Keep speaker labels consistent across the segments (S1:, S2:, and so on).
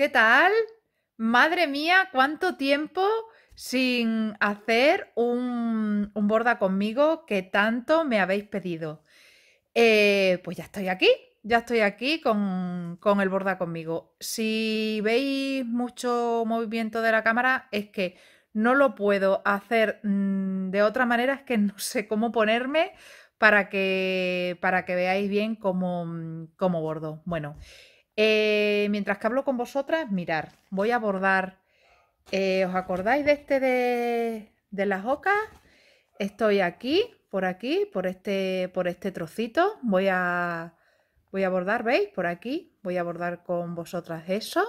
S1: ¿Qué tal? Madre mía, cuánto tiempo sin hacer un, borda conmigo que tanto me habéis pedido. Eh, pues ya estoy aquí, ya estoy aquí con, con el borda conmigo. Si veis mucho movimiento de la cámara es que no lo puedo hacer mm, de otra manera, es que no sé cómo ponerme para que, para que veáis bien cómo, mm, cómo bordo. Bueno, eh, mientras que hablo con vosotras, mirar, voy a abordar. Eh, ¿Os acordáis de este de, las ocas? Estoy aquí, por aquí, por este, por este trocito. Voy a, voy a abordar, ¿veis? Por aquí. Voy a abordar con vosotras eso.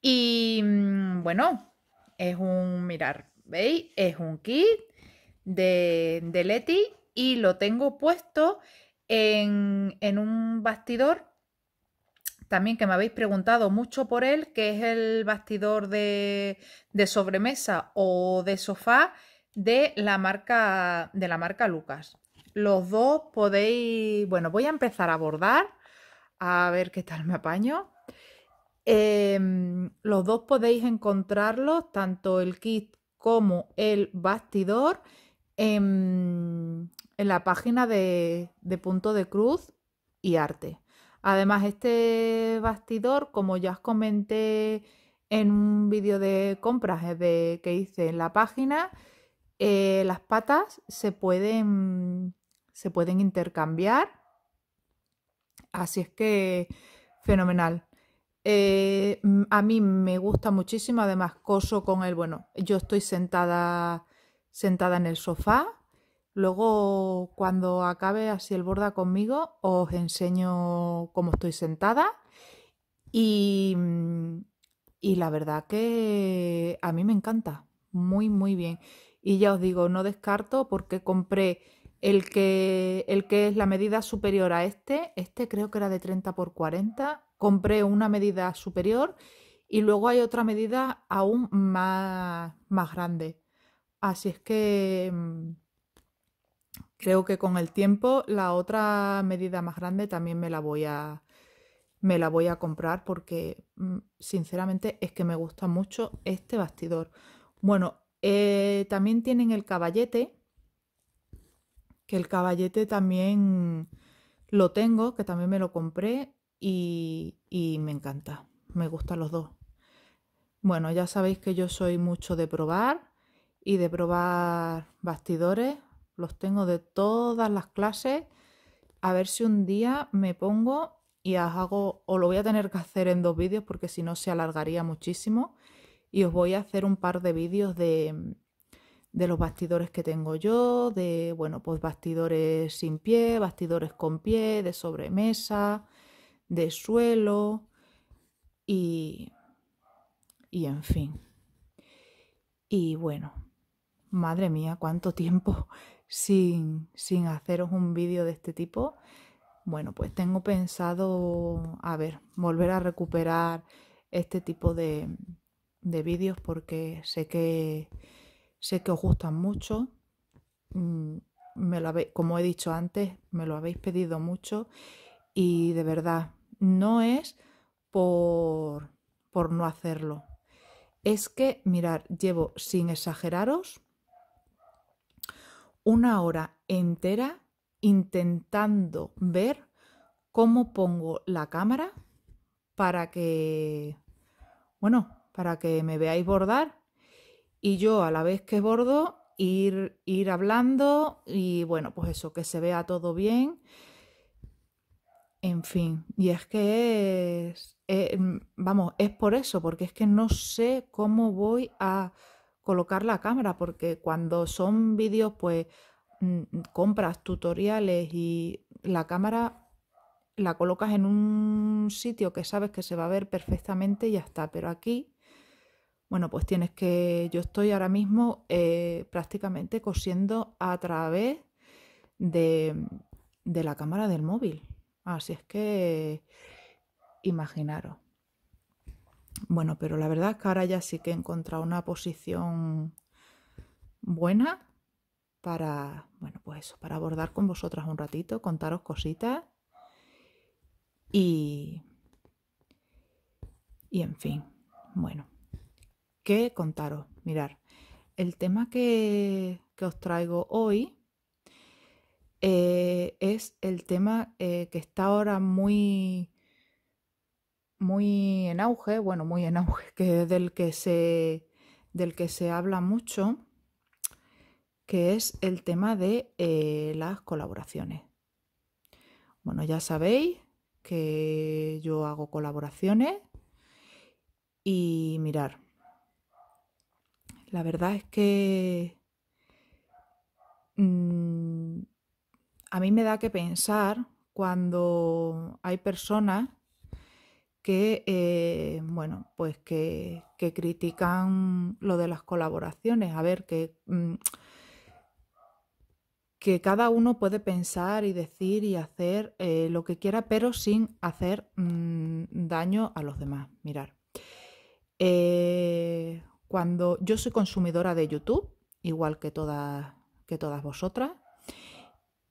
S1: Y mm, bueno, es un, mirar, ¿veis? Es un kit de, de Leti y lo tengo puesto en, en un bastidor también que me habéis preguntado mucho por él, que es el bastidor de, sobremesa o de sofá de la marca de la marca Lucas. Los dos podéis, bueno, voy a empezar a bordar, a ver qué tal me apaño. Em, los dos podéis encontrarlos, tanto el kit como el bastidor, en, la página de Punto de Cruz y Arte. Además, este bastidor, como ya os comenté en un vídeo de compras eh, que hice en la página, eh, las patas se pueden, se pueden intercambiar. Así es que fenomenal. Eh, a mí me gusta muchísimo, además coso con él. Bueno, yo estoy sentada, sentada en el sofá Luego, cuando acabe así el borda conmigo, os enseño cómo estoy sentada. Y, mm, y, la verdad que a mí me encanta. Muy, muy bien. Y ya os digo, no descarto porque compré el que, el que es la medida superior a este. Este creo que era de 30 por 40. Compré una medida superior y luego hay otra medida aún más, más grande. Así es que mm, Creo que con el tiempo la otra medida más grande también me la voy a, me la voy a comprar porque mm, sinceramente es que me gusta mucho este bastidor. Bueno, eh, también tienen el caballete, que el caballete también lo tengo, que también me lo compré y, y me encanta, me gustan los dos. Bueno, ya sabéis que yo soy mucho de probar y de probar bastidores, los tengo de todas las clases. A ver si un día me pongo y os hago, o lo voy a tener que hacer en dos vídeos porque si no se alargaría muchísimo. Y os voy a hacer un par de vídeos de, de los bastidores que tengo yo, de, bueno, pues bastidores sin pie, bastidores con pie, de sobremesa, de suelo y, y en fin. Y bueno, madre mía, cuánto tiempo sin, haceros un vídeo de este tipo, bueno, pues tengo pensado, a ver, volver a recuperar este tipo de, vídeos porque sé que, sé que os gustan mucho. Mm, me como he dicho antes, me lo habéis pedido mucho y de verdad, no es por, por no hacerlo. Es que, mirar, llevo sin exageraros una hora entera intentando ver cómo pongo la cámara para que, bueno, para que me veáis bordar y yo a la vez que bordo ir, ir hablando y bueno, pues eso, que se vea todo bien. En fin, y es que eh, vamos, es por eso, porque es que no sé cómo voy a colocar la cámara, porque cuando son vídeos, pues mm, compras tutoriales y la cámara la colocas en un sitio que sabes que se va a ver perfectamente y ya está. Pero aquí, bueno, pues tienes que. Yo estoy ahora mismo eh, prácticamente cosiendo a través de, de la cámara del móvil. Así es que imaginaros. Bueno, pero la verdad es que ahora ya sí que he encontrado una posición buena para, bueno, pues para abordar con vosotras un ratito, contaros cositas y, y en fin, bueno, ¿qué contaros? Mirar, el tema que, os traigo hoy eh, es el tema eh, que está ahora muy muy en auge, bueno, muy en auge, que del que se, del que se habla mucho, que es el tema de eh, las colaboraciones. Bueno, ya sabéis que yo hago colaboraciones y mirar. La verdad es que mm, a mí me da que pensar cuando hay personas que, eh, bueno, pues que, critican lo de las colaboraciones. A ver, que, mm, que cada uno puede pensar y decir y hacer eh, lo que quiera, pero sin hacer mm, daño a los demás. Mirar. Eh, cuando yo soy consumidora de YouTube, igual que todas, que todas vosotras,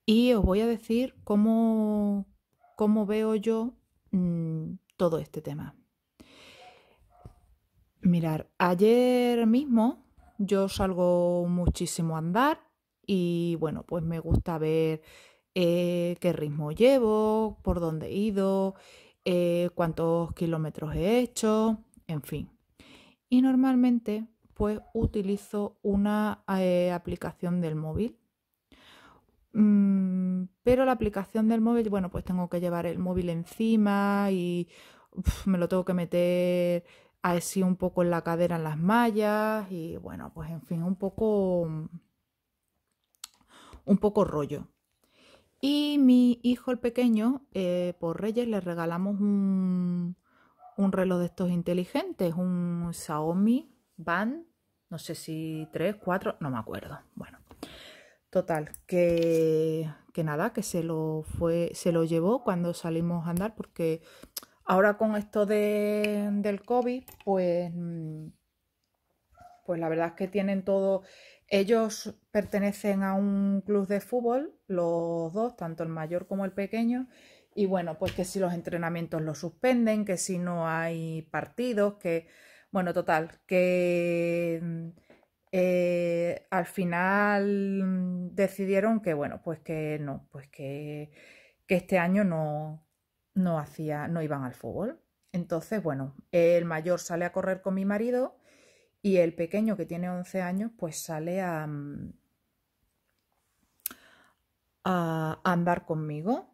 S1: y os voy a decir cómo, cómo veo yo mm, todo este tema. Mirar, ayer mismo yo salgo muchísimo a andar y bueno, pues me gusta ver eh, qué ritmo llevo, por dónde he ido, eh, cuántos kilómetros he hecho, en fin. Y normalmente pues utilizo una eh, aplicación del móvil Mm, pero la aplicación del móvil, bueno, pues tengo que llevar el móvil encima y me lo tengo que meter así un poco en la cadera, en las mallas y bueno, pues en fin, un poco, mm, un poco rollo. Y mi hijo el pequeño, eh, por Reyes, le regalamos un, un reloj de estos inteligentes, un Xiaomi Band, no sé si 3, 4, no me acuerdo. Bueno, Total, que, que nada, que se lo, fue, se lo llevó cuando salimos a andar porque ahora con esto de, del COVID, pues, mm, pues la verdad es que tienen todo... Ellos pertenecen a un club de fútbol, los dos, tanto el mayor como el pequeño, y bueno, pues que si los entrenamientos los suspenden, que si no hay partidos, que... Bueno, total, que mm, eh, al final decidieron que, bueno, pues que no, pues que, que este año no, no, hacía, no iban al fútbol. Entonces, bueno, el mayor sale a correr con mi marido y el pequeño que tiene 11 años, pues sale a, mm, a andar conmigo.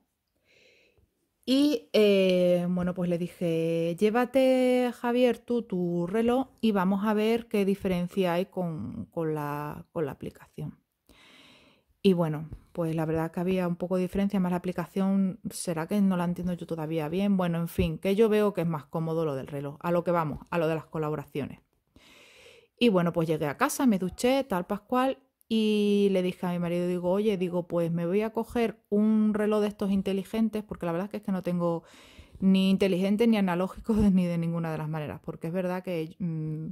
S1: Y eh, bueno, pues le dije, llévate Javier tú tu reloj y vamos a ver qué diferencia hay con, con, la, con la aplicación. Y bueno, pues la verdad que había un poco de diferencia, más la aplicación, será que no la entiendo yo todavía bien. Bueno, en fin, que yo veo que es más cómodo lo del reloj, a lo que vamos, a lo de las colaboraciones. Y bueno, pues llegué a casa, me duché, tal Pascual, y le dije a mi marido, digo, oye, digo, pues me voy a coger un reloj de estos inteligentes, porque la verdad es que, es que no tengo ni inteligente ni analógico ni de ninguna de las maneras, porque es verdad que, mm,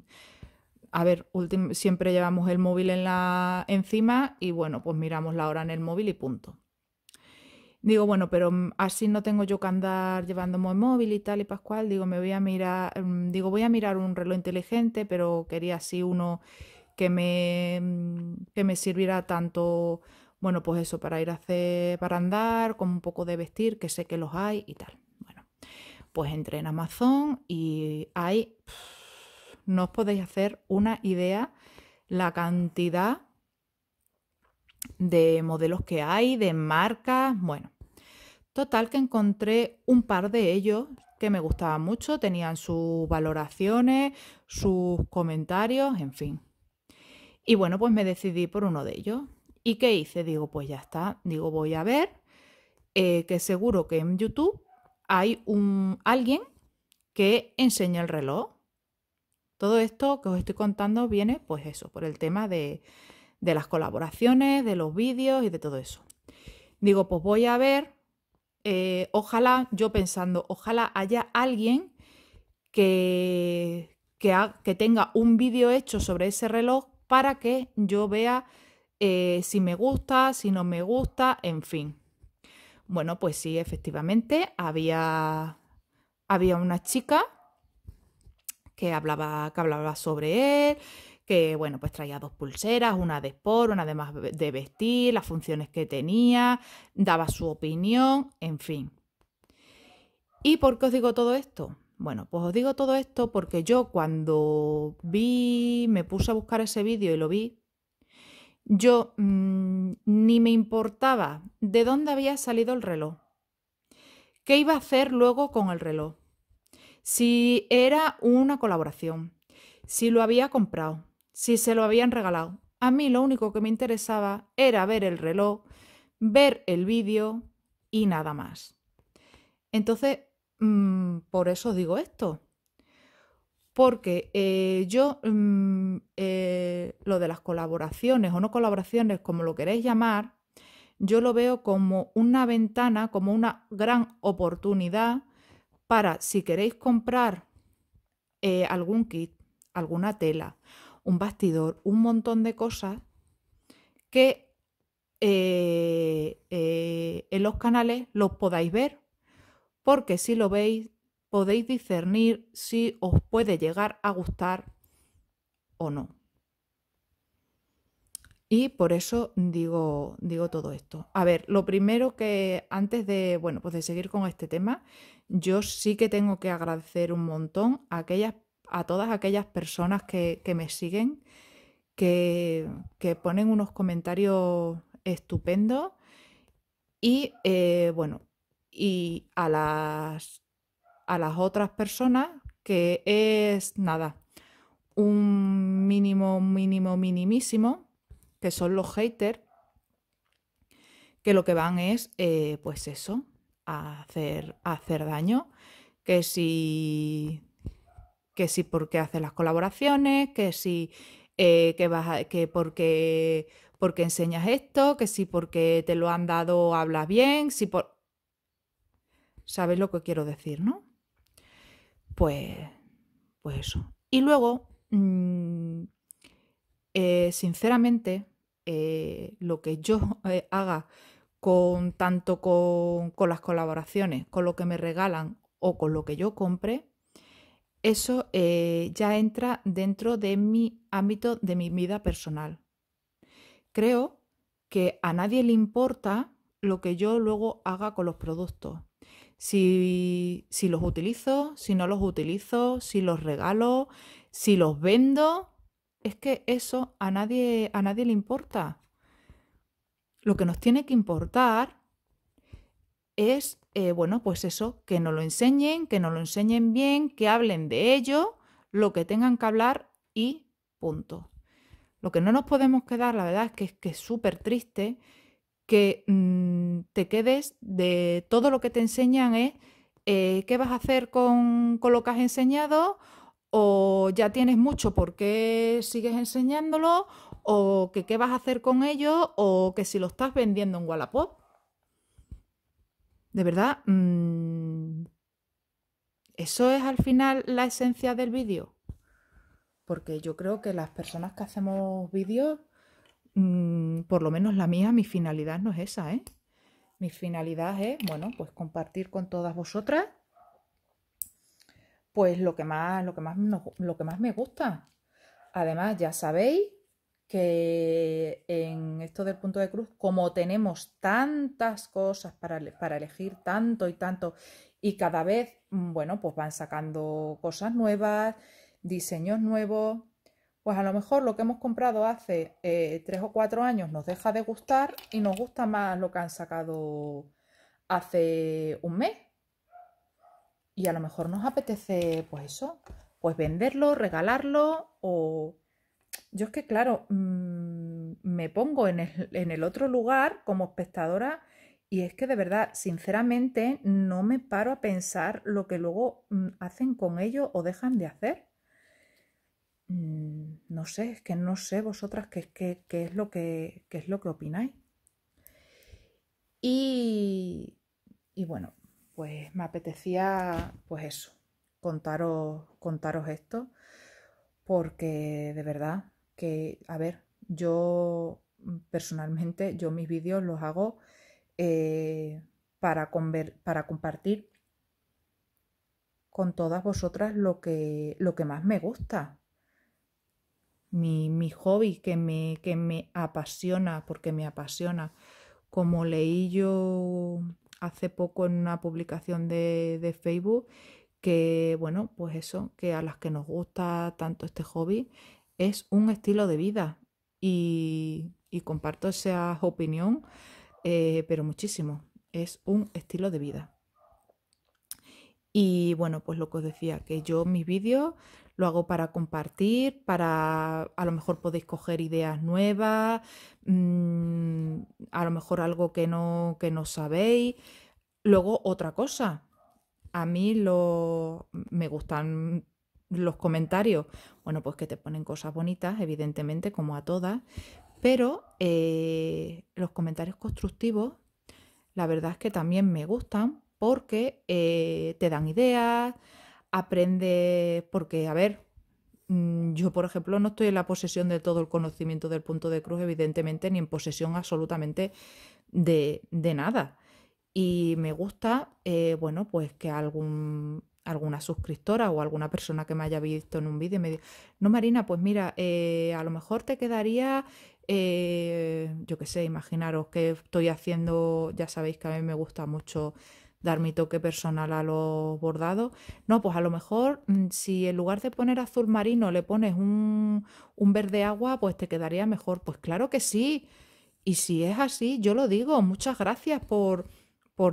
S1: a ver, siempre llevamos el móvil en la, encima y bueno, pues miramos la hora en el móvil y punto. Digo, bueno, pero mm, así no tengo yo que andar llevándome el móvil y tal y Pascual. Digo, me voy a mirar, mm, digo, voy a mirar un reloj inteligente, pero quería así uno que me, mm, que me servirá tanto, bueno, pues eso, para ir a hacer, para andar, con un poco de vestir, que sé que los hay y tal. Bueno, pues entré en Amazon y hay, no os podéis hacer una idea la cantidad de modelos que hay, de marcas, bueno. Total que encontré un par de ellos que me gustaban mucho, tenían sus valoraciones, sus comentarios, en fin. Y bueno, pues me decidí por uno de ellos. ¿Y qué hice? Digo, pues ya está. Digo, voy a ver, eh, que seguro que en YouTube hay un, alguien que enseña el reloj. Todo esto que os estoy contando viene, pues eso, por el tema de, las colaboraciones, de los vídeos y de todo eso. Digo, pues voy a ver, eh, ojalá, yo pensando, ojalá haya alguien que, que tenga un vídeo hecho sobre ese reloj para que yo vea eh, si me gusta, si no me gusta, en fin. Bueno, pues sí, efectivamente, había, había una chica que hablaba, que hablaba sobre él, que bueno, pues traía dos pulseras, una de sport, una de más de vestir, las funciones que tenía, daba su opinión, en fin. ¿Y por qué os digo todo esto? Bueno, pues os digo todo esto porque yo cuando vi, me puse a buscar ese vídeo y lo vi, yo mm, ni me importaba de dónde había salido el reloj, qué iba a hacer luego con el reloj, si era una colaboración, si lo había comprado, si se lo habían regalado. A mí lo único que me interesaba era ver el reloj, ver el vídeo y nada más. Entonces Mm, por eso os digo esto. Porque eh, yo mm, eh, lo de las colaboraciones o no colaboraciones, como lo queréis llamar, yo lo veo como una ventana, como una gran oportunidad para si queréis comprar eh, algún kit, alguna tela, un bastidor, un montón de cosas que en los canales los podáis ver porque si lo veis podéis discernir si os puede llegar a gustar o no. Y por eso digo, digo todo esto. A ver, lo primero que antes de, bueno, pues de seguir con este tema, yo sí que tengo que agradecer un montón a, aquellas, a todas aquellas personas que, que me siguen, que, que, ponen unos comentarios estupendos. Y eh, bueno, y a las, a las otras personas que es nada, un mínimo, mínimo, minimísimo, que son los haters, que lo que van es, eh, pues eso, a hacer, hacer daño, que si, que si porque haces las colaboraciones, que si, eh, que, vas porque, porque enseñas esto, que si porque te lo han dado hablas bien, si por... ¿Sabéis lo que quiero decir, no? Pues, pues eso. Y luego, mm, eh, sinceramente, eh, lo que yo eh, haga con tanto con, las colaboraciones, con lo que me regalan o con lo que yo compre, eso ya entra dentro de mi ámbito de mi vida personal. Creo que a nadie le importa lo que yo luego haga con los productos si, los utilizo, si no los utilizo, si los regalo, si los vendo. Es que eso a nadie, le importa. Lo que nos tiene que importar es, eh, bueno, pues eso, que nos lo enseñen, que nos lo enseñen bien, que hablen de ello, lo que tengan que hablar y punto. Lo que no nos podemos quedar, la verdad que es que es súper triste que mm, te quedes de todo lo que te enseñan es eh, qué vas a hacer con, lo que has enseñado o ya tienes mucho porque sigues enseñándolo o que qué vas a hacer con ello o que si lo estás vendiendo en Wallapop. De verdad, mm, eso es al final la esencia del vídeo. Porque yo creo que las personas que hacemos vídeos Mm, por lo menos la mía, mi finalidad no es esa, ¿eh? Mi finalidad es, bueno, pues compartir con todas vosotras pues lo que más, lo que más, lo que más me gusta. Además, ya sabéis que en esto del punto de cruz, como tenemos tantas cosas para, para elegir, tanto y tanto, y cada vez, mm, bueno, pues van sacando cosas nuevas, diseños nuevos, pues a lo mejor lo que hemos comprado hace eh, tres o cuatro años nos deja de gustar y nos gusta más lo que han sacado hace un mes. Y a lo mejor nos apetece, pues eso, pues venderlo, regalarlo o... Yo es que, claro, mm, me pongo en el, en el otro lugar como espectadora y es que de verdad, sinceramente, no me paro a pensar lo que luego mm, hacen con ello o dejan de hacer. Mm, no sé, es que no sé vosotras qué, qué, es, lo que, es lo que opináis. Y, bueno, pues me apetecía, pues eso, contaros, contaros esto, porque de verdad que, a ver, yo mm, personalmente, yo mis vídeos los hago eh, para, para compartir con todas vosotras lo que, lo que más me gusta mi, mi hobby que me, que me apasiona, porque me apasiona. Como leí yo hace poco en una publicación de, de Facebook, que bueno, pues eso, que a las que nos gusta tanto este hobby, es un estilo de vida. Y, y comparto esa opinión, eh, pero muchísimo. Es un estilo de vida. Y bueno, pues lo que os decía, que yo mis vídeos lo hago para compartir, para a lo mejor podéis coger ideas nuevas, mm, a lo mejor algo que no, que no sabéis. Luego otra cosa, a mí lo, me gustan los comentarios, bueno, pues que te ponen cosas bonitas, evidentemente, como a todas, pero eh, los comentarios constructivos, la verdad es que también me gustan porque eh, te dan ideas, aprende, porque, a ver, mm, yo, por ejemplo, no estoy en la posesión de todo el conocimiento del punto de cruz, evidentemente, ni en posesión absolutamente de, nada. Y me gusta, eh, bueno, pues que algún, alguna suscriptora o alguna persona que me haya visto en un vídeo me diga, no, Marina, pues mira, eh, a lo mejor te quedaría, yo qué sé, imaginaros que estoy haciendo, ya sabéis que a mí me gusta mucho dar mi toque personal a los bordados. No, pues a lo mejor mm, si en lugar de poner azul marino le pones un, un verde agua, pues te quedaría mejor. Pues claro que sí. Y si es así, yo lo digo, muchas gracias por,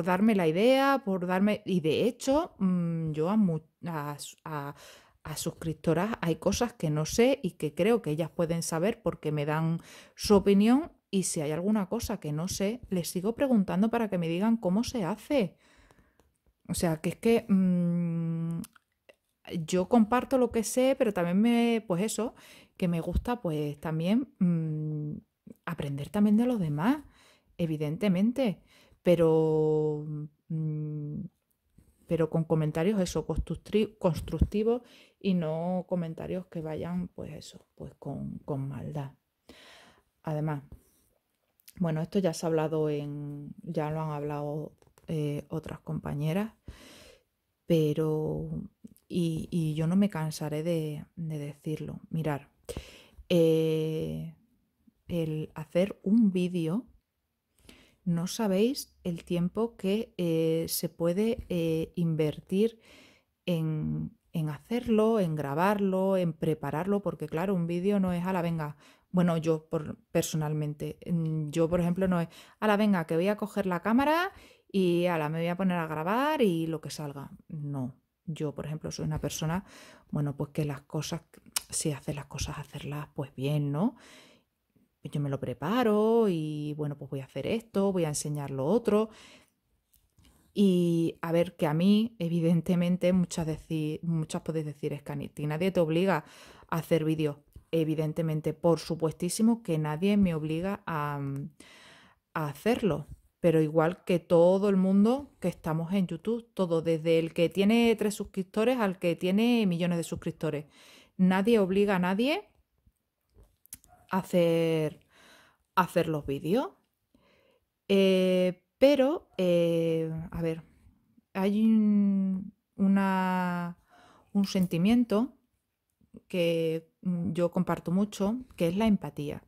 S1: darme la idea, por darme... Y de hecho, mm, yo a, a, a, a, suscriptoras hay cosas que no sé y que creo que ellas pueden saber porque me dan su opinión y si hay alguna cosa que no sé, les sigo preguntando para que me digan cómo se hace. O sea, que es que mm, yo comparto lo que sé, pero también me, pues eso, que me gusta pues también mm, aprender también de los demás, evidentemente, pero, mm, pero con comentarios eso, constructivos y no comentarios que vayan pues eso, pues con, con maldad. Además, bueno, esto ya se ha hablado en, ya lo han hablado eh, otras compañeras, pero y, yo no me cansaré de, decirlo. Mirar, eh, el hacer un vídeo, no sabéis el tiempo que eh, se puede invertir en, hacerlo, en grabarlo, en prepararlo, porque claro, un vídeo no es a la venga. Bueno, yo por, personalmente, mm, yo por ejemplo no es a la venga que voy a coger la cámara y ahora me voy a poner a grabar y lo que salga. No, yo por ejemplo soy una persona, bueno, pues que las cosas, si hace las cosas, hacerlas pues bien, ¿no? Yo me lo preparo y bueno, pues voy a hacer esto, voy a enseñar lo otro. Y a ver, que a mí, evidentemente, muchas, decir, muchas podéis decir, es que nadie te obliga a hacer vídeos. Evidentemente, por supuestísimo que nadie me obliga a, mm, a hacerlo pero igual que todo el mundo que estamos en YouTube, todo, desde el que tiene tres suscriptores al que tiene millones de suscriptores. Nadie obliga a nadie a hacer, hacer los vídeos. Eh, pero, eh, a ver, hay un, un sentimiento que yo comparto mucho, que es la empatía.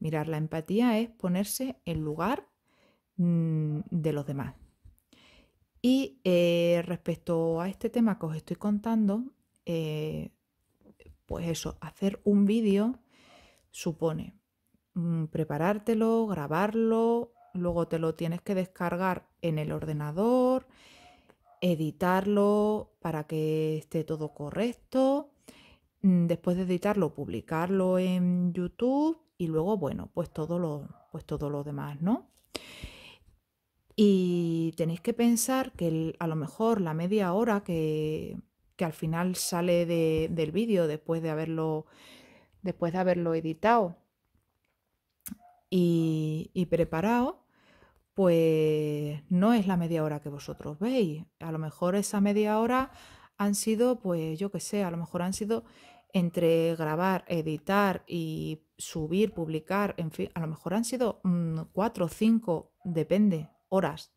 S1: Mirar, la empatía es ponerse en lugar Mm, de los demás. Y eh, respecto a este tema que os estoy contando, eh, pues eso, hacer un vídeo supone mm, preparártelo, grabarlo, luego te lo tienes que descargar en el ordenador, editarlo para que esté todo correcto, mm, después de editarlo, publicarlo en YouTube y luego, bueno, pues todo lo, pues todo lo demás, ¿no? Y tenéis que pensar que a lo mejor la media hora que, al final sale del vídeo después de haberlo después de haberlo editado y, preparado, pues no es la media hora que vosotros veis. A lo mejor esa media hora han sido, pues yo qué sé, a lo mejor han sido entre grabar, editar y subir, publicar, en fin, a lo mejor han sido mm, cuatro o cinco, depende, horas.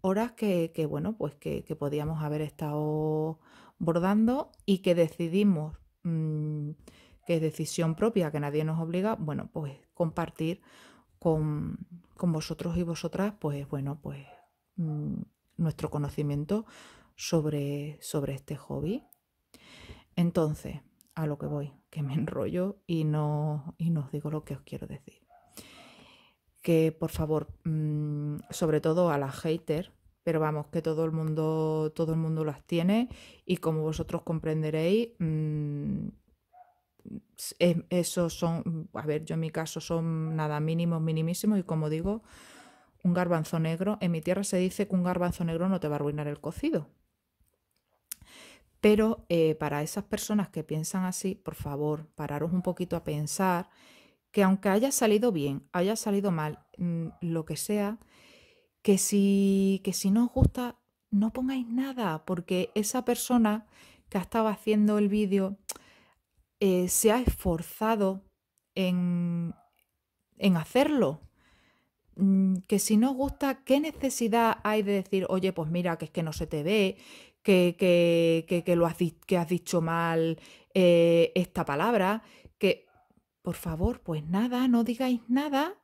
S1: Horas que, bueno, pues que, podíamos haber estado bordando y que decidimos, mm, que es decisión propia, que nadie nos obliga, bueno, pues compartir con, vosotros y vosotras, pues bueno, pues mm, nuestro conocimiento sobre, sobre este hobby. Entonces, a lo que voy, que me enrollo y no, y no os digo lo que os quiero decir que por favor, mm, sobre todo a las haters, pero vamos, que todo el mundo, todo el mundo las tiene y como vosotros comprenderéis, mm, esos son, a ver, yo en mi caso son nada mínimos, minimísimos y como digo, un garbanzo negro, en mi tierra se dice que un garbanzo negro no te va a arruinar el cocido. Pero eh, para esas personas que piensan así, por favor, pararos un poquito a pensar que aunque haya salido bien, haya salido mal, mm, lo que sea, que si, que si no os gusta, no pongáis nada, porque esa persona que ha estado haciendo el vídeo eh, se ha esforzado en, en hacerlo. Mm, que si no os gusta, ¿qué necesidad hay de decir, oye, pues mira, que es que no se te ve, que, que, que, lo has, que has dicho mal eh, esta palabra, por favor, pues nada, no digáis nada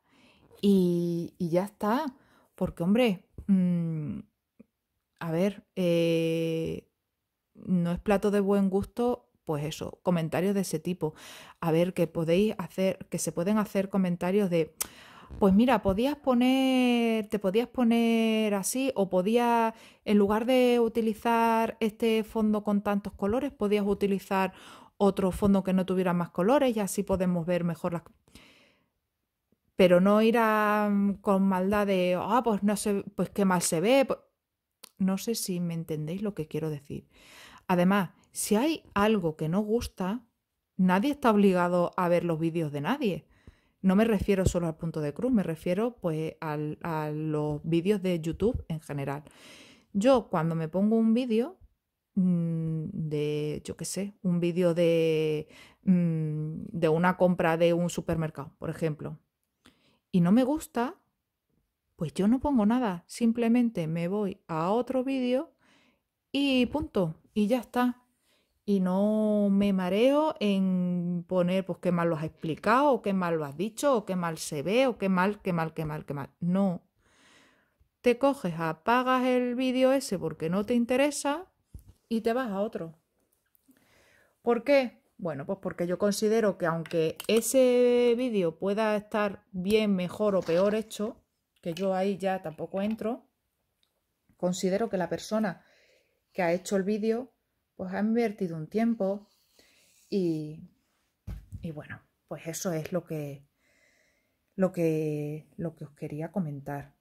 S1: y, ya está. Porque, hombre, mm, a ver, eh, no es plato de buen gusto, pues eso, comentarios de ese tipo. A ver, que podéis hacer, que se pueden hacer comentarios de pues mira, podías poner, te podías poner así o podías, en lugar de utilizar este fondo con tantos colores, podías utilizar otro fondo que no tuviera más colores y así podemos ver mejor las... Pero no ir mm, con maldad de, ah, pues no sé, pues qué mal se ve. Pues, no sé si me entendéis lo que quiero decir. Además, si hay algo que no gusta, nadie está obligado a ver los vídeos de nadie. No me refiero solo al punto de cruz, me refiero pues a los vídeos de YouTube en general. Yo cuando me pongo un vídeo, Mm, de, yo qué sé, un vídeo de, mm, de una compra de un supermercado, por ejemplo, y no me gusta, pues yo no pongo nada, simplemente me voy a otro vídeo y punto, y ya está. Y no me mareo en poner, pues qué mal lo has explicado, o qué mal lo has dicho, o qué mal se ve, o qué mal, qué mal, qué mal, qué mal. No. Te coges, apagas el vídeo ese porque no te interesa y te vas a otro. ¿Por qué? Bueno, pues porque yo considero que aunque ese vídeo pueda estar bien, mejor o peor hecho, que yo ahí ya tampoco entro, considero que la persona que ha hecho el vídeo, pues ha invertido un tiempo y, y bueno, pues eso es lo que, lo que, lo que os quería comentar.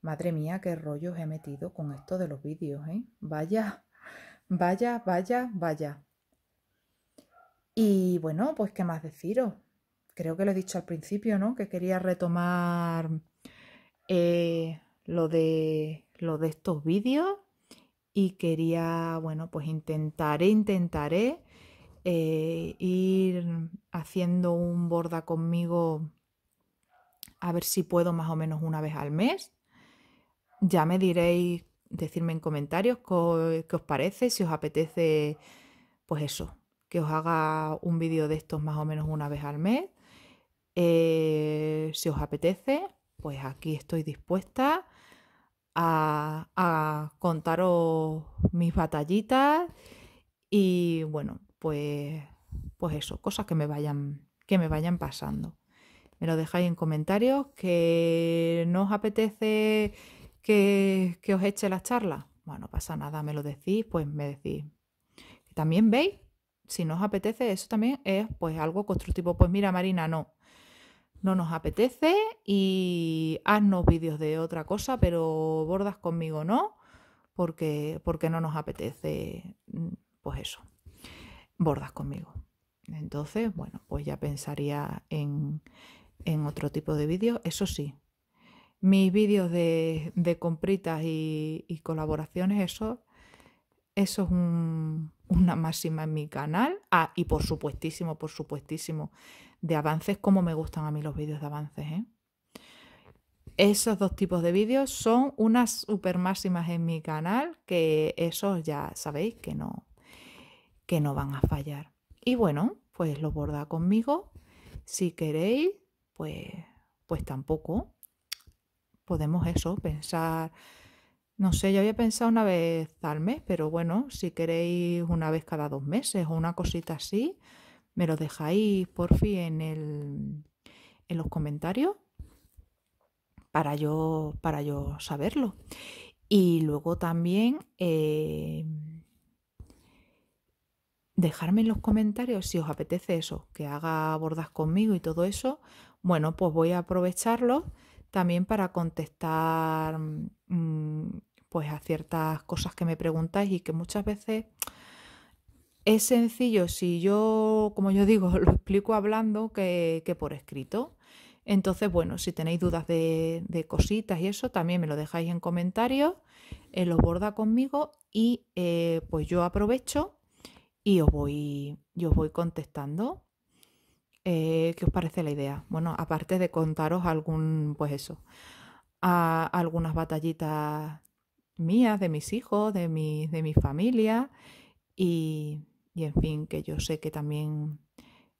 S1: Madre mía, qué rollos he metido con esto de los vídeos, ¿eh? Vaya, Vaya, vaya, vaya. Y bueno, pues qué más deciros. Creo que lo he dicho al principio, ¿no? Que quería retomar eh, lo, de, lo de estos vídeos y quería, bueno, pues intentaré, intentaré eh, ir haciendo un borda conmigo a ver si puedo más o menos una vez al mes. Ya me diréis decirme en comentarios qué os parece, si os apetece, pues eso, que os haga un vídeo de estos más o menos una vez al mes. Eh, si os apetece, pues aquí estoy dispuesta a, contaros mis batallitas y bueno, pues, pues eso, cosas que me vayan, que me vayan pasando. Me lo dejáis en comentarios, que no os apetece que, os eche la charla? Bueno, pasa nada, me lo decís, pues me decís. También veis, si no os apetece, eso también es pues algo constructivo. Pues mira, Marina, no, no nos apetece y haznos vídeos de otra cosa, pero bordas conmigo no, porque, porque no nos apetece, mm, pues eso, bordas conmigo. Entonces, bueno, pues ya pensaría en, en otro tipo de vídeos, eso sí, mis vídeos de, compritas y, colaboraciones, eso, eso es una máxima en mi canal. Ah, y por supuestísimo, por supuestísimo, de avances, como me gustan a mí los vídeos de avances, ¿eh? Esos dos tipos de vídeos son unas super máximas en mi canal, que esos ya sabéis que no, que no van a fallar. Y bueno, pues lo borda conmigo. Si queréis, pues, pues tampoco podemos eso, pensar, no sé, yo había pensado una vez al mes, pero bueno, si queréis una vez cada dos meses o una cosita así, me lo dejáis por fin en, los comentarios para yo, para yo saberlo. Y luego también eh, dejarme en los comentarios si os apetece eso, que haga bordas conmigo y todo eso. Bueno, pues voy a aprovecharlo también para contestar mm, pues a ciertas cosas que me preguntáis y que muchas veces es sencillo si yo, como yo digo, lo explico hablando que, por escrito. Entonces, bueno, si tenéis dudas de, cositas y eso, también me lo dejáis en comentarios, eh, los borda conmigo y eh, pues yo aprovecho y os voy, yo os voy contestando. Eh, ¿qué os parece la idea? Bueno, aparte de contaros algún, pues eso, a algunas batallitas mías, de mis hijos, de mi, familia y, en fin, que yo sé que también,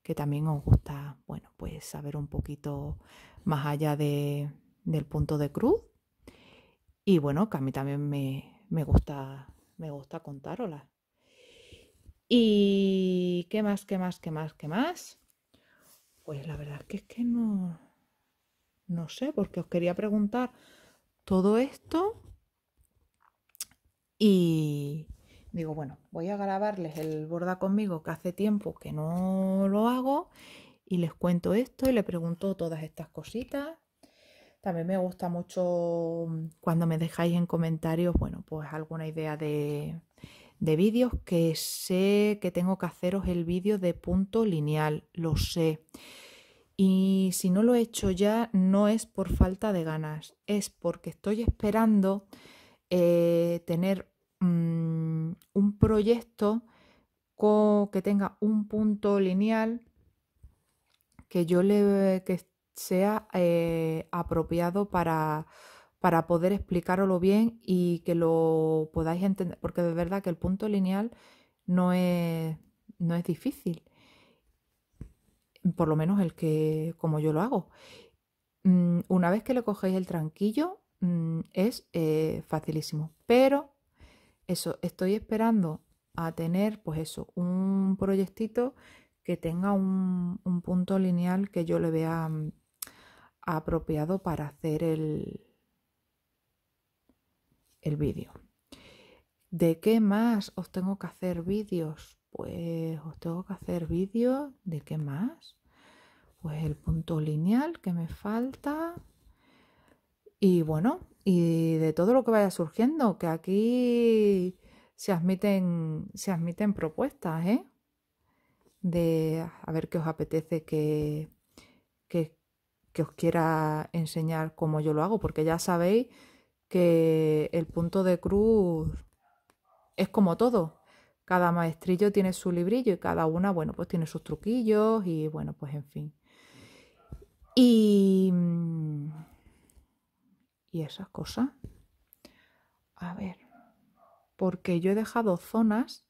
S1: que también os gusta, bueno, pues saber un poquito más allá del punto de cruz y bueno, que a mí también me, gusta, me gusta ¿Y qué más, qué más, qué más, qué más? Pues la verdad es que es que no, no sé, porque os quería preguntar todo esto y digo, bueno, voy a grabarles el borda conmigo que hace tiempo que no lo hago y les cuento esto y le pregunto todas estas cositas. También me gusta mucho mm, cuando me dejáis en comentarios, bueno, pues alguna idea de, de vídeos que sé que tengo que haceros el vídeo de punto lineal, lo sé. Y si no lo he hecho ya, no es por falta de ganas, es porque estoy esperando eh, tener mm, un proyecto que tenga un punto lineal que yo le que sea eh, apropiado para para poder explicaroslo bien y que lo podáis entender, porque de verdad que el punto lineal no es, no es difícil, por lo menos el que, como yo lo hago. Mm, una vez que le cogéis el tranquillo, mm, es eh, facilísimo, pero eso, estoy esperando a tener, pues eso, un proyectito que tenga un punto lineal que yo le vea mm, apropiado para hacer el, el vídeo. ¿De qué más os tengo que hacer vídeos? Pues os tengo que hacer vídeos de qué más. Pues el punto lineal que me falta. Y bueno, y de todo lo que vaya surgiendo, que aquí se admiten, se admiten propuestas, ¿eh? De a ver qué os apetece que, que, que os quiera enseñar cómo yo lo hago, porque ya sabéis que el punto de cruz es como todo. Cada maestrillo tiene su librillo y cada una, bueno, pues tiene sus truquillos y bueno, pues en fin. Y, mm, y esas cosas. A ver, porque yo he dejado zonas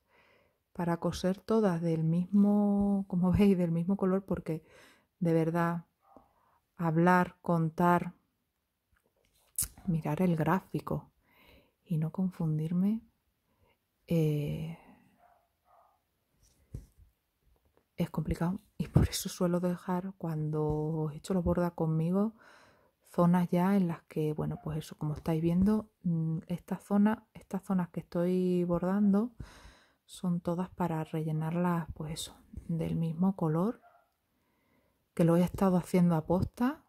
S1: para coser todas del mismo, como veis, del mismo color, porque de verdad hablar, contar, mirar el gráfico y no confundirme. Eh, es complicado y por eso suelo dejar cuando he hecho los borda conmigo zonas ya en las que, bueno, pues eso, como estáis viendo, mm, esta zona, estas zonas que estoy bordando son todas para rellenarlas, pues eso, del mismo color que lo he estado haciendo a posta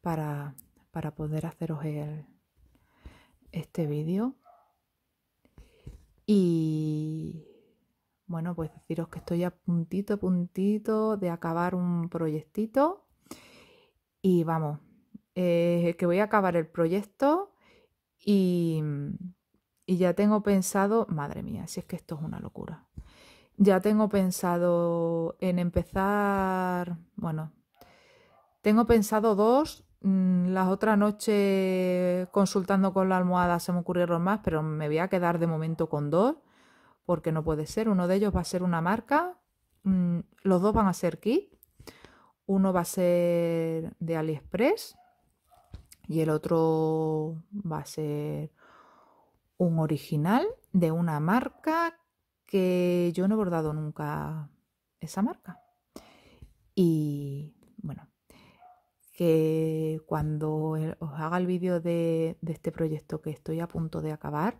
S1: para para poder haceros este vídeo. Y bueno, pues deciros que estoy a puntito, puntito de acabar un proyectito. Y vamos, eh, que voy a acabar el proyecto y, y ya tengo pensado, madre mía, si es que esto es una locura. Ya tengo pensado en empezar, bueno, tengo pensado dos Mm, las otras noches consultando con la almohada se me ocurrieron más, pero me voy a quedar de momento con dos, porque no puede ser. Uno de ellos va a ser una marca, mm, los dos van a ser kit, uno va a ser de AliExpress y el otro va a ser un original de una marca que yo no he bordado nunca esa marca. Y bueno, que cuando eh, os haga el vídeo de, este proyecto que estoy a punto de acabar,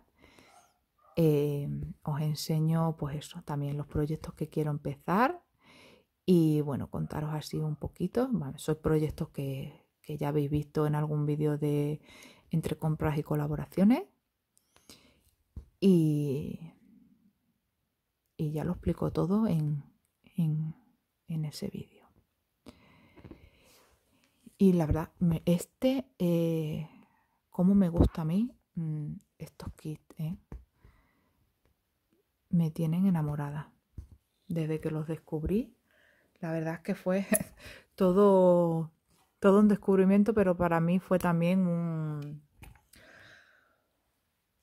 S1: eh, os enseño pues eso, también los proyectos que quiero empezar y bueno, contaros así un poquito. Bueno, son proyectos que, ya habéis visto en algún vídeo de entre compras y colaboraciones. Y, ya lo explico todo en, en ese vídeo. Y la verdad, este, eh, como me gusta a mí mm, estos kits, ¿eh? me tienen enamorada. Desde que los descubrí, la verdad es que fue todo, todo un descubrimiento, pero para mí fue también un,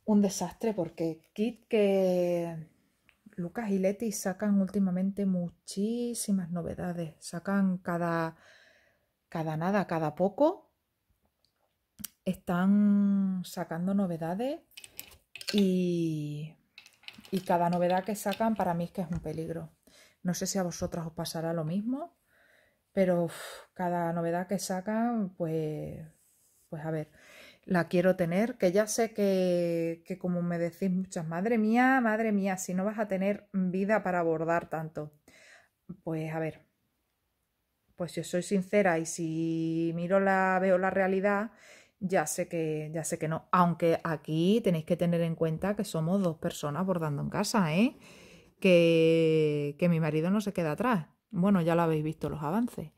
S1: un desastre, porque kit que Lucas y Leti sacan últimamente muchísimas novedades, sacan cada cada nada, cada poco, están sacando novedades y, cada novedad que sacan para mí es que es un peligro. No sé si a vosotras os pasará lo mismo, pero cada novedad que sacan, pues, pues a ver, la quiero tener, que ya sé que, como me decís muchas, madre mía, madre mía, si no vas a tener vida para abordar tanto. Pues a ver, pues yo soy sincera y si miro la, veo la realidad, ya sé que, ya sé que no. Aunque aquí tenéis que tener en cuenta que somos dos personas bordando en casa, ¿eh? Que, que mi marido no se queda atrás. Bueno, ya lo habéis visto los avances.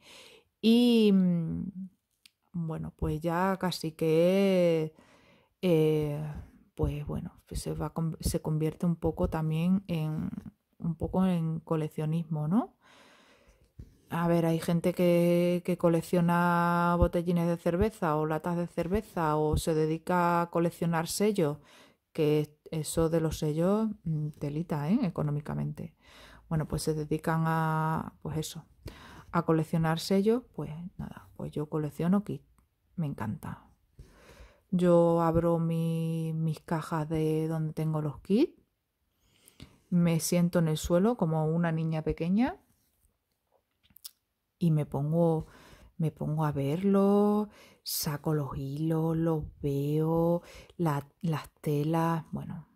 S1: Y mm, bueno, pues ya casi que, eh, pues bueno, se, se convierte un poco también en, un poco en coleccionismo, ¿no? A ver, hay gente que, colecciona botellines de cerveza o latas de cerveza o se dedica a coleccionar sellos, que eso de los sellos delita, mm, ¿eh? económicamente. Bueno, pues se dedican a, pues eso, a coleccionar sellos, pues nada, pues yo colecciono kit, me encanta. Yo abro mis cajas de donde tengo los kits, me siento en el suelo como una niña pequeña y me pongo, me pongo a verlo, saco los hilos, los veo, las telas, bueno,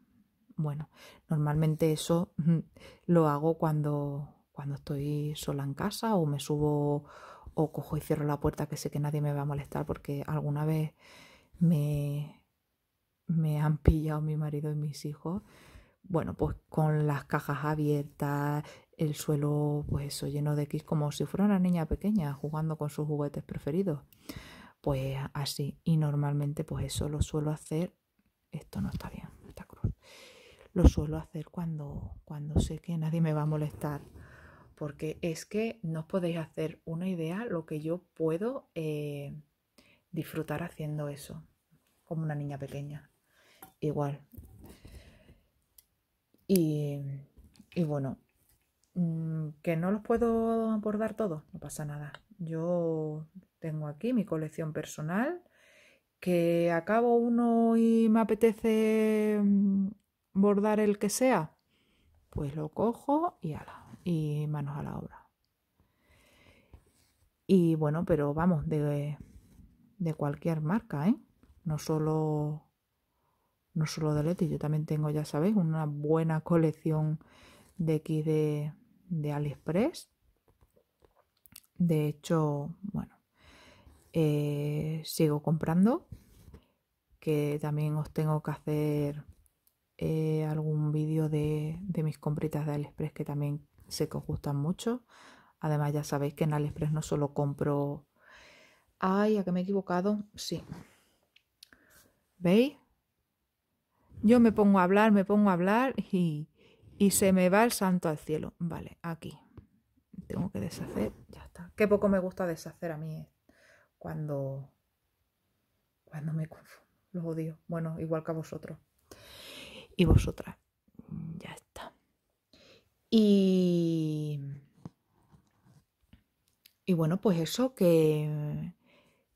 S1: bueno, normalmente eso lo hago cuando, cuando estoy sola en casa o me subo o cojo y cierro la puerta que sé que nadie me va a molestar porque alguna vez me, me han pillado mi marido y mis hijos bueno, pues con las cajas abiertas, el suelo, pues eso, lleno de X, como si fuera una niña pequeña jugando con sus juguetes preferidos. Pues así. Y normalmente, pues eso lo suelo hacer. Esto no está bien, está cruz. Lo suelo hacer cuando, cuando sé que nadie me va a molestar. Porque es que no os podéis hacer una idea lo que yo puedo eh, disfrutar haciendo eso, como una niña pequeña. Igual, y, bueno, mm, que no los puedo bordar todos, no pasa nada. Yo tengo aquí mi colección personal, que acabo uno y me apetece mm, bordar el que sea, pues lo cojo y, la y manos a la obra. Y bueno, pero vamos, de, de cualquier marca, ¿eh? No solo no solo de Leti, yo también tengo, ya sabéis, una buena colección de X de, de AliExpress. De hecho, bueno, eh, sigo comprando, que también os tengo que hacer eh, algún vídeo de, de, mis compritas de AliExpress que también sé que os gustan mucho. Además ya sabéis que en AliExpress no solo compro... ¡Ay, a que me he equivocado! Sí. ¿Veis? Yo me pongo a hablar, me pongo a hablar y, se me va el santo al cielo. Vale, aquí. Tengo que deshacer, ya está. Qué poco me gusta deshacer a mí eh, cuando, cuando me confundo. Los odio. Bueno, igual que a vosotros. Y vosotras. Ya está. Y, y bueno, pues eso que,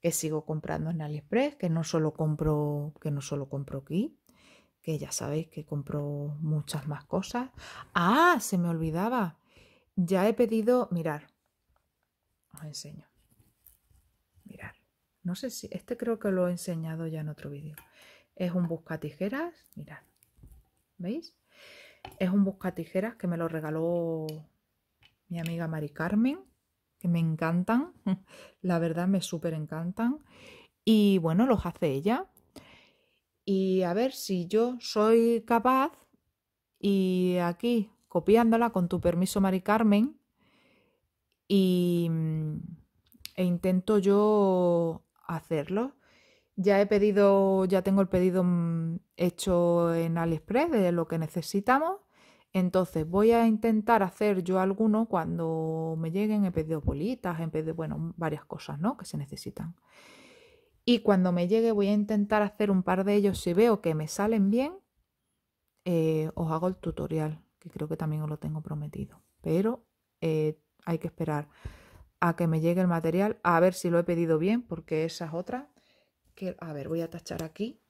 S1: que sigo comprando en AliExpress, que no solo compro, que no solo compro aquí, que ya sabéis que compró muchas más cosas. Ah, se me olvidaba. Ya he pedido, mirar, os enseño. Mirar, no sé si, este creo que lo he enseñado ya en otro vídeo. Es un busca tijeras, mirad, ¿veis? Es un busca tijeras que me lo regaló mi amiga Mari Carmen, que me encantan, la verdad me súper encantan. Y bueno, los hace ella, y a ver si yo soy capaz y aquí copiándola con tu permiso Mari Carmen mm, e intento yo hacerlo. Ya he pedido, ya tengo el pedido mm, hecho en AliExpress de lo que necesitamos. Entonces voy a intentar hacer yo alguno cuando me lleguen. He pedido bolitas, he pedido, bueno, varias cosas, ¿no? Que se necesitan. Y cuando me llegue voy a intentar hacer un par de ellos. Si veo que me salen bien, eh, os hago el tutorial, que creo que también os lo tengo prometido. Pero eh, hay que esperar a que me llegue el material, a ver si lo he pedido bien, porque esa es otra. Que, a ver, voy a tachar aquí.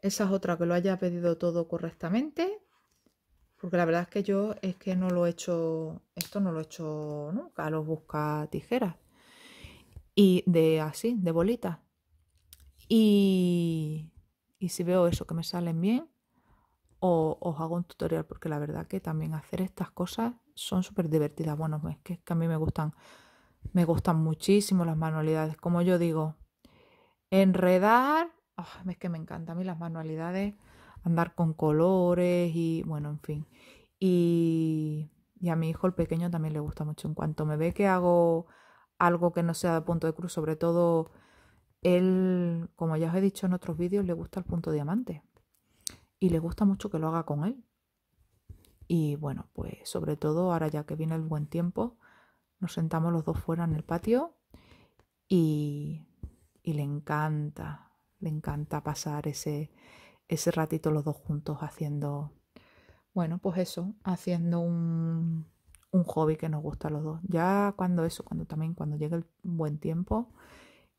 S1: Esa es otra que lo haya pedido todo correctamente. Porque la verdad es que yo es que no lo he hecho, esto no lo he hecho nunca, los busca tijeras y de así, de bolita. Y, y, si veo eso que me salen bien, os hago un tutorial, porque la verdad que también hacer estas cosas son súper divertidas. Bueno, es que, a mí me gustan, me gustan muchísimo las manualidades. Como yo digo, enredar, es que me encanta a mí las manualidades, andar con colores y bueno, en fin. Y, y a mi hijo el pequeño también le gusta mucho. En cuanto me ve que hago algo que no sea de punto de cruz, sobre todo él, como ya os he dicho en otros vídeos, le gusta el punto diamante y le gusta mucho que lo haga con él. Y bueno, pues sobre todo ahora ya que viene el buen tiempo, nos sentamos los dos fuera en el patio y, y le encanta, le encanta pasar ese, ese ratito los dos juntos haciendo, bueno, pues eso, haciendo un, un hobby que nos gusta a los dos. Ya cuando eso, cuando también, cuando llegue el buen tiempo,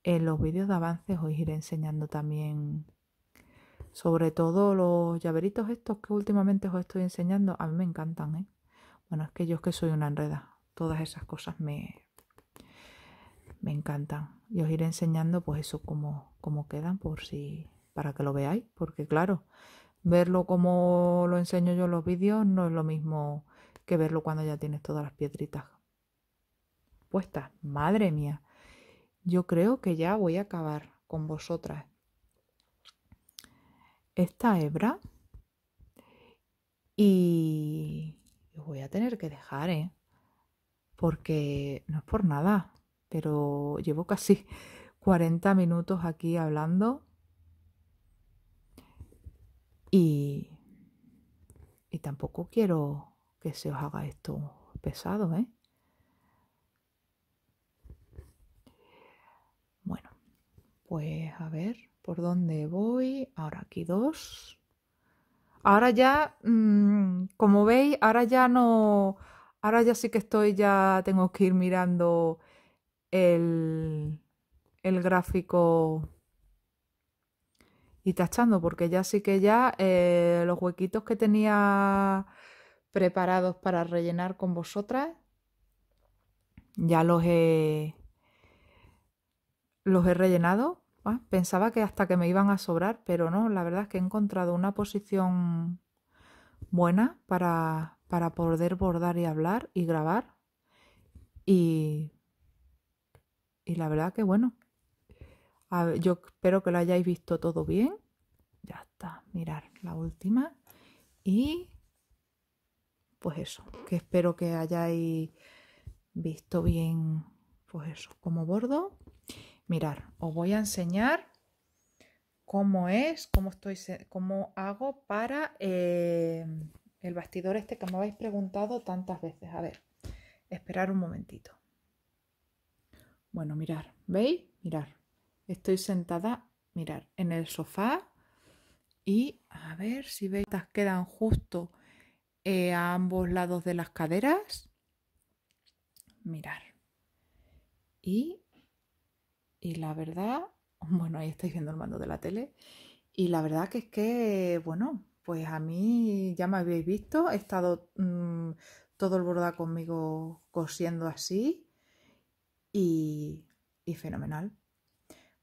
S1: en los vídeos de avances os iré enseñando también sobre todo los llaveritos estos que últimamente os estoy enseñando, a mí me encantan, ¿eh? Bueno, es que yo es que soy una enreda. Todas esas cosas me, me encantan. Y os iré enseñando pues eso como cómo quedan por si para que lo veáis, porque claro, verlo como lo enseño yo en los vídeos no es lo mismo que verlo cuando ya tienes todas las piedritas puestas. Madre mía, yo creo que ya voy a acabar con vosotras. Esta hebra y voy a tener que dejar, ¿eh? Porque no es por nada, pero llevo casi 40 minutos aquí hablando y, y tampoco quiero que se os haga esto pesado, ¿eh? Bueno, pues a ver por dónde voy. Ahora aquí dos. Ahora ya, mm, como veis, ahora ya no. Ahora ya sí que estoy, ya tengo que ir mirando el, el gráfico y tachando, porque ya sí que ya eh, los huequitos que tenía preparados para rellenar con vosotras. Ya los he, los he rellenado. pensaba que hasta que me iban a sobrar, pero no, la verdad es que he encontrado una posición buena para, poder bordar y hablar y grabar. Y, y la verdad que bueno, yo espero que lo hayáis visto todo bien. Ya está, mirar la última. Y pues eso, que espero que hayáis visto bien, pues eso, como bordo. Mirar, os voy a enseñar cómo es, cómo estoy, cómo hago para eh, el bastidor este que me habéis preguntado tantas veces. A ver, esperar un momentito. Bueno, mirar, ¿veis? Mirar. Estoy sentada, mirar, en el sofá y a ver si veis, quedan justo eh, a ambos lados de las caderas. Mirar. Y, y la verdad, bueno, ahí estáis viendo el mando de la tele. Y la verdad que es que, bueno, pues a mí ya me habéis visto, he estado mm, todo el borda conmigo cosiendo así y, y, fenomenal.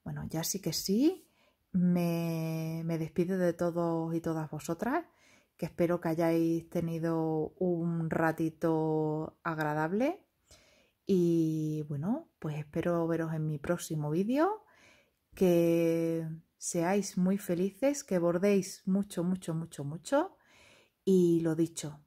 S1: Bueno, ya sí que sí, me, me despido de todos y todas vosotras que espero que hayáis tenido un ratito agradable. Y bueno, pues espero veros en mi próximo vídeo. Que seáis muy felices, que bordéis mucho, mucho, mucho, mucho. Y lo dicho,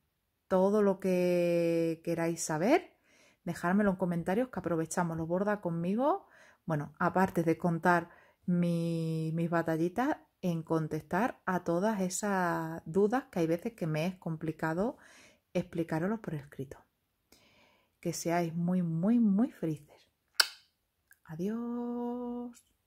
S1: todo lo que queráis saber, dejármelo en comentarios que aprovechamos, los borda conmigo. Bueno, aparte de contar mis batallitas, en contestar a todas esas dudas que hay veces que me es complicado explicaros por escrito. Que seáis muy, muy, muy felices. Adiós.